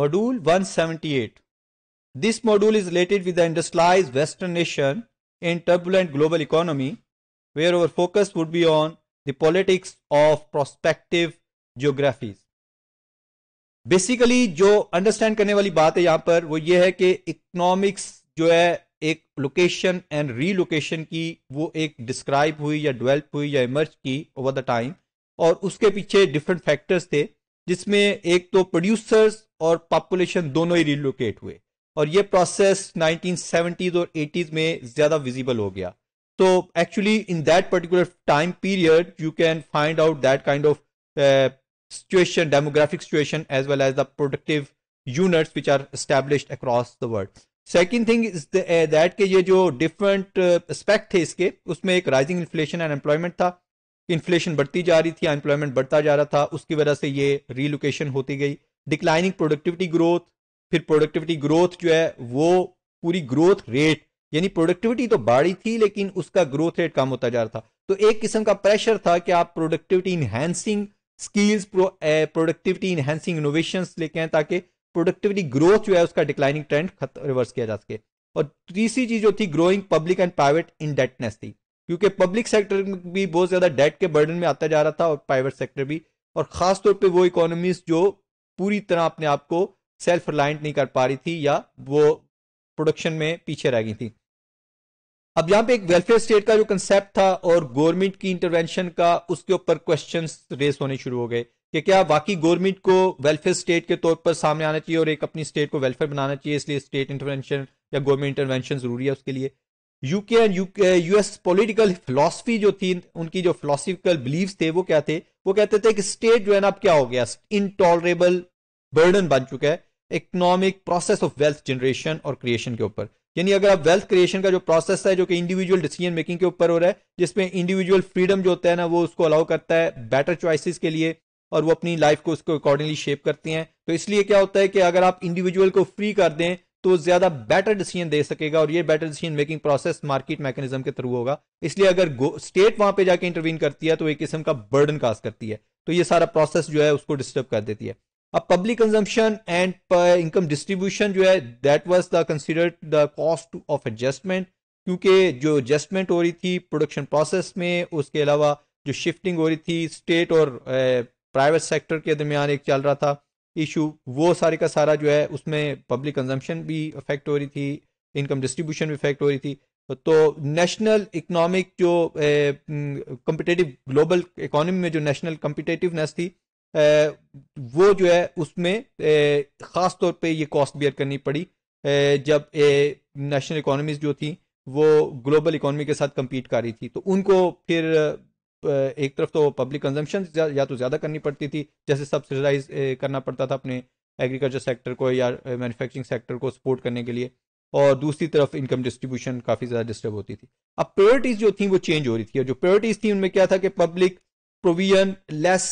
Module 178. This module is related with the industrialized Western nation in turbulent global economy, where our focus would be on the politics of prospective geographies. basically jo understand karne wali baat hai yahan par wo ye hai ki economics jo hai ek location and relocation ki wo ek describe hui ya develop hui ya emerge ki over the time और उसके पीछे different factors थे जिसमें एक तो producers और population दोनों ही relocate हुए और ये प्रोसेस 1970s और 80s में ज्यादा विजिबल हो गया तो actually in that particular time period you can find out that kind of situation demographic situation as well as the productive units which are establish across the world second thing is that के ये जो different aspect uh, थे इसके उसमें एक rising inflation and employment था inflation बढ़ती जा रही थी अनएम्प्लॉयमेंट बढ़ता जा रहा था उसकी वजह से ये रिलोकेशन होती गई डिक्लाइनिंग प्रोडक्टिविटी ग्रोथ फिर प्रोडक्टिविटी ग्रोथ जो है वो पूरी ग्रोथ रेट यानी प्रोडक्टिविटी तो बढ़ी थी लेकिन उसका ग्रोथ रेट कम होता जा रहा था तो एक किस्म का प्रेशर था कि आप productivity enhancing skills productivity enhancing innovation लेके आए ताकि प्रोडक्टिविटी ग्रोथ जो है उसका डिक्लाइनिंग ट्रेंड रिवर्स किया जा सके और तीसरी चीज जो थी growing public and private indebtedness थी क्योंकि पब्लिक सेक्टर भी बहुत ज्यादा डेट के बर्डन में आता जा रहा था और प्राइवेट सेक्टर भी और खासतौर पर वो इकोनॉमीज जो पूरी तरह अपने आप को सेल्फ रिलायंट नहीं कर पा रही थी या वो प्रोडक्शन में पीछे रह गई थी अब यहां पे एक वेलफेयर स्टेट का जो कंसेप्ट था और गवर्नमेंट की इंटरवेंशन का उसके ऊपर क्वेश्चन रेस होने शुरू हो गए कि क्या बाकी गवर्नमेंट को वेलफेयर स्टेट के तौर पर सामने आना चाहिए और एक अपनी स्टेट को वेलफेयर बनाना चाहिए इसलिए स्टेट इंटरवेंशन या गवर्नमेंट इंटरवेंशन जरूरी है उसके लिए UK and US political philosophy जो थी उनकी जो फिलोसफिकल बिलीव थे वो क्या थे वो कहते थे कि स्टेट जो है ना अब क्या हो गया इनटॉलरेबल बर्डन बन चुका है economic process of wealth generation और क्रिएशन के ऊपर यानी अगर आप वेल्थ क्रिएशन का जो प्रोसेस है जो कि इंडिविजुअल डिसीजन मेकिंग के ऊपर हो रहा है जिसमें इंडिविजुअल फ्रीडम जो होता है ना वो उसको अलाउ करता है बेटर चॉइसिस के लिए और वो अपनी लाइफ को उसको अकॉर्डिंगली शेप करती हैं तो इसलिए क्या होता है कि अगर आप इंडिविजुअल को फ्री कर दें तो ज्यादा बेटर डिसीजन दे सकेगा और ये better decision making process market mechanism के थ्रू होगा इसलिए अगर स्टेट वहां पे जाके इंटरवीन करती है तो एक किस्म का बर्डन कास्ट करती है तो ये सारा प्रोसेस जो है उसको डिस्टर्ब कर देती है अब public consumption and income distribution जो है that was the considered the cost of adjustment क्योंकि जो एडजस्टमेंट हो रही थी प्रोडक्शन प्रोसेस में उसके अलावा जो शिफ्टिंग हो रही थी स्टेट और प्राइवेट सेक्टर के दरमियान एक चल रहा था इशू वो सारे का सारा जो है उसमें पब्लिक कंजम्पशन भी अफेक्ट हो रही थी इनकम डिस्ट्रीब्यूशन भी अफेक्ट हो रही थी तो नेशनल इकोनॉमिक जो कम्पिटेटिव ग्लोबल इकोनॉमी में जो नेशनल कम्पिटेटिवनेस थी वो जो है उसमें ख़ास तौर पे ये कॉस्ट बियर करनी पड़ी जब नेशनल इकोनॉमीज जो थी वो ग्लोबल इकोनॉमी के साथ कम्पीट कर रही थी तो उनको फिर एक तरफ तो पब्लिक कंजम्पशन या तो ज़्यादा करनी पड़ती थी जैसे सब्सिडाइज करना पड़ता था अपने एग्रीकल्चर सेक्टर को या मैन्युफैक्चरिंग सेक्टर को सपोर्ट करने के लिए और दूसरी तरफ इनकम डिस्ट्रीब्यूशन काफ़ी ज़्यादा डिस्टर्ब होती थी अब प्रायोरिटीज़ जो थी वो चेंज हो रही थी और जो प्रायोरिटीज़ थी उनमें क्या था कि public provision less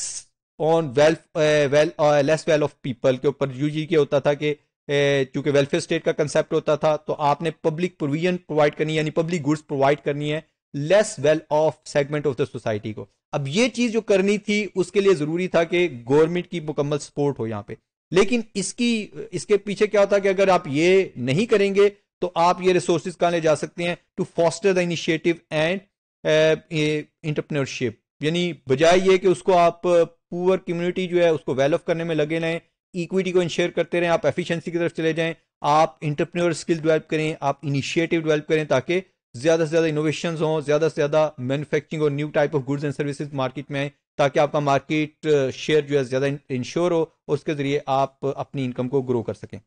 on welfare well less well off people के ऊपर यूजी के होता था कि uh, चूंकि वेलफेयर स्टेट का कंसेप्ट होता था तो आपने पब्लिक प्रोविजन प्रोवाइड करनी है यानी पब्लिक गुड्स प्रोवाइड करनी है less well off segment of the society को अब ये चीज जो करनी थी उसके लिए जरूरी था कि गवर्नमेंट की मुकम्मल सपोर्ट हो यहाँ पे लेकिन इसकी इसके पीछे क्या होता कि अगर आप ये नहीं करेंगे तो आप ये रिसोर्सिस कहाँ ले जा सकते हैं to foster the initiative and entrepreneurship यानी बजाय ये कि उसको आप पुअर कम्युनिटी जो है उसको वेल ऑफ करने में लगे रहें इक्विटी को इंश्योर करते रहें आप एफिशिएंसी की तरफ चले जाएं आप इंटरप्रेन्योर स्किल डेवलप करें आप इनिशिएटिव डेवलप करें ताकि ज़्यादा से ज़्यादा इनोवेशन हों ज़्यादा से ज़्यादा मैनुफैक्चरिंग और new type of goods and services market में आए ताकि आपका मार्केट शेयर uh, जो है ज़्यादा इंश्योर हो उसके ज़रिए आप अपनी इनकम को ग्रो कर सकें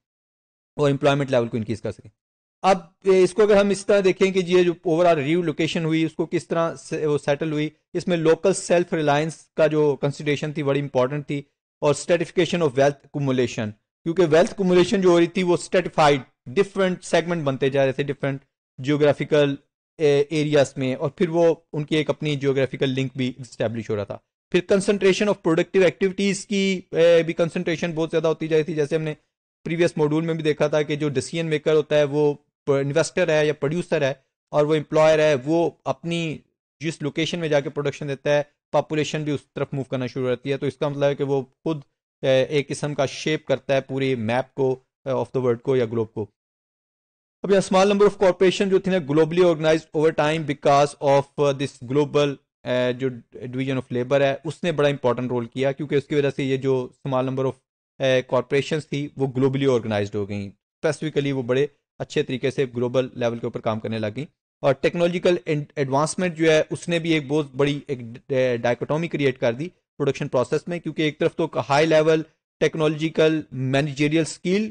और एम्प्लॉयमेंट लेवल को इंक्रीज़ कर सकें अब इसको अगर हम इस तरह देखें कि ये जो ओवरऑल रीलोकेशन हुई उसको किस तरह से वो सेटल हुई इसमें लोकल सेल्फ रिलायंस का जो कंसिडरेशन थी बड़ी इंपॉर्टेंट थी और स्टेटिफिकेशन ऑफ वेल्थ कुमुलेशन क्योंकि वेल्थ कुमुलेशन जो हो रही थी वो स्टेटिफाइड डिफरेंट सेगमेंट बनते जा रहे थे डिफरेंट जियोग्राफिकल एरियाज में और फिर वो उनकी एक अपनी जियोग्राफिकल लिंक भी इस्टेब्लिश हो रहा था फिर कंसनट्रेशन ऑफ प्रोडक्टिव एक्टिविटीज़ की भी कंसनट्रेशन बहुत ज़्यादा होती जा रही थी जैसे हमने प्रीवियस मॉड्यूल में भी देखा था कि जो डिसीजन मेकर होता है वो इन्वेस्टर है या प्रोड्यूसर है और वो एम्प्लॉयर है वो अपनी जिस लोकेशन में जाके प्रोडक्शन देता है पॉपुलेशन भी उस तरफ मूव करना शुरू रहती है तो इसका मतलब है कि वो खुद एक किस्म का शेप करता है पूरे मैप को ऑफ द वर्ल्ड को या ग्लोब को अब यह स्मॉल नंबर ऑफ कॉरपोरेशन जो थी ना globally organise over time because of this global जो डिवीजन ऑफ लेबर है उसने बड़ा इंपॉर्टेंट रोल किया क्योंकि उसकी वजह से ये जो स्मॉल नंबर ऑफ कॉरपोरेशन थी वो ग्लोबली ऑर्गेनाइज हो गई स्पेसिफिकली वो बड़े अच्छे तरीके से ग्लोबल लेवल के ऊपर काम करने लगी और टेक्नोलॉजिकल एडवांसमेंट जो है उसने भी एक बहुत बड़ी एक डायकोटॉमी क्रिएट कर दी प्रोडक्शन प्रोसेस में क्योंकि एक तरफ तो high level technological managerial skill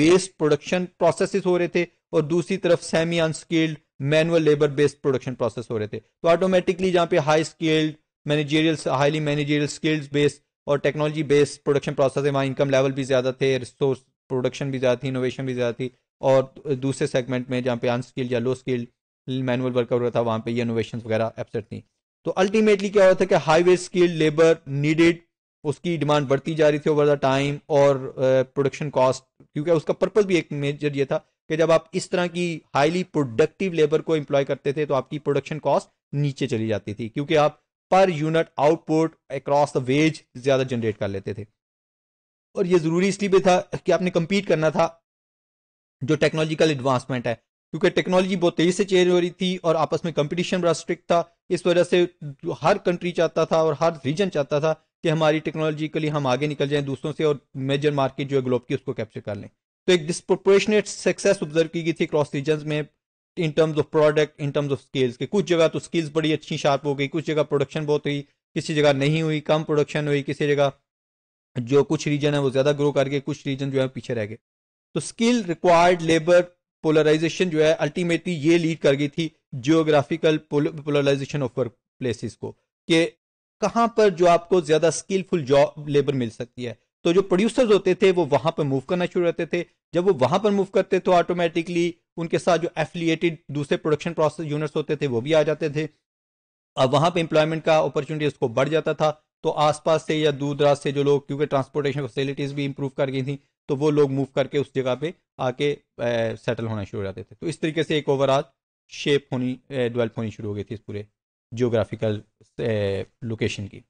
based production processes हो रहे थे और दूसरी तरफ semi unskilled manual labour based production process हो रहे थे तो ऑटोमेटिकली जहाँ पे high skilled managerial highly managerial skills based और टेक्नोलॉजी बेस्ड प्रोडक्शन प्रोसेस है वहाँ इनकम लेवल भी ज़्यादा थे रिसोर्स प्रोडक्शन भी ज़्यादा थी इनोवेशन भी ज़्यादा थी और दूसरे सेगमेंट में जहाँ पे अनस्किल्ड या लो स्किल्ड मैनुअल वर्कर हो रहा था वहाँ पे ये इनोवेशन वगैरह एबसेट थी तो अल्टीमेटली क्या रहा था कि high way skilled labour needed उसकी डिमांड बढ़ती जा रही थी ओवर द टाइम और प्रोडक्शन uh, कॉस्ट क्योंकि उसका पर्पज भी एक मेजर ये था कि जब आप इस तरह की हाईली प्रोडक्टिव लेबर को एम्प्लॉय करते थे तो आपकी प्रोडक्शन कॉस्ट नीचे चली जाती थी क्योंकि आप per unit output across the wage ज़्यादा जनरेट कर लेते थे और ये ज़रूरी इसलिए भी था कि आपने कम्पीट करना था जो टेक्नोलॉजिकल एडवांसमेंट है क्योंकि टेक्नोलॉजी बहुत तेज़ी से चेंज हो रही थी और आपस में कंपटीशन बड़ा स्ट्रिक्ट था इस वजह से हर कंट्री चाहता था और हर रीजन चाहता था कि हमारी टेक्नोलॉजिकली हम आगे निकल जाएं दूसरों से और मेजर मार्केट जो है ग्लोब की उसको कैप्चर कर लें तो एक डिस्प्रोपोर्शनेट सक्सेस ऑब्जर्व की गई थी क्रॉस रीजन में in terms of product in terms of skills के कुछ जगह तो स्किल्स बड़ी अच्छी शार्प हो गई कुछ जगह प्रोडक्शन बहुत हुई किसी जगह नहीं हुई कम प्रोडक्शन हुई किसी जगह जो कुछ रीजन है वो ज़्यादा ग्रो करके कुछ रीजन जो है पीछे रह गए तो स्किल रिक्वायर्ड लेबर पोलराइजेशन जो है अल्टीमेटली ये लीड कर गई थी geographical polarisation of work places को कि कहाँ पर जो आपको ज़्यादा स्किलफुल जॉब लेबर मिल सकती है तो जो प्रोड्यूसर्स होते थे वो वहां पर मूव करना शुरू रहते थे जब वो वहाँ पर मूव करते तो ऑटोमेटिकली उनके साथ जो एफिलिएटेड दूसरे प्रोडक्शन प्रोसेस यूनिट्स होते थे वो भी आ जाते थे अब वहाँ पे एम्प्लॉयमेंट का अपॉर्चुनिटी उसको बढ़ जाता था तो आसपास से या दूर दराज से जो लोग क्योंकि ट्रांसपोर्टेशन फैसिलिटीज़ भी इंप्रूव कर गई थी तो वो लोग मूव करके उस जगह पे आके सेटल होना शुरू हो जाते थे तो इस तरीके से एक ओवरऑल शेप होनी डेवलप होनी शुरू हो गई थी इस पूरे जियोग्राफिकल लोकेशन की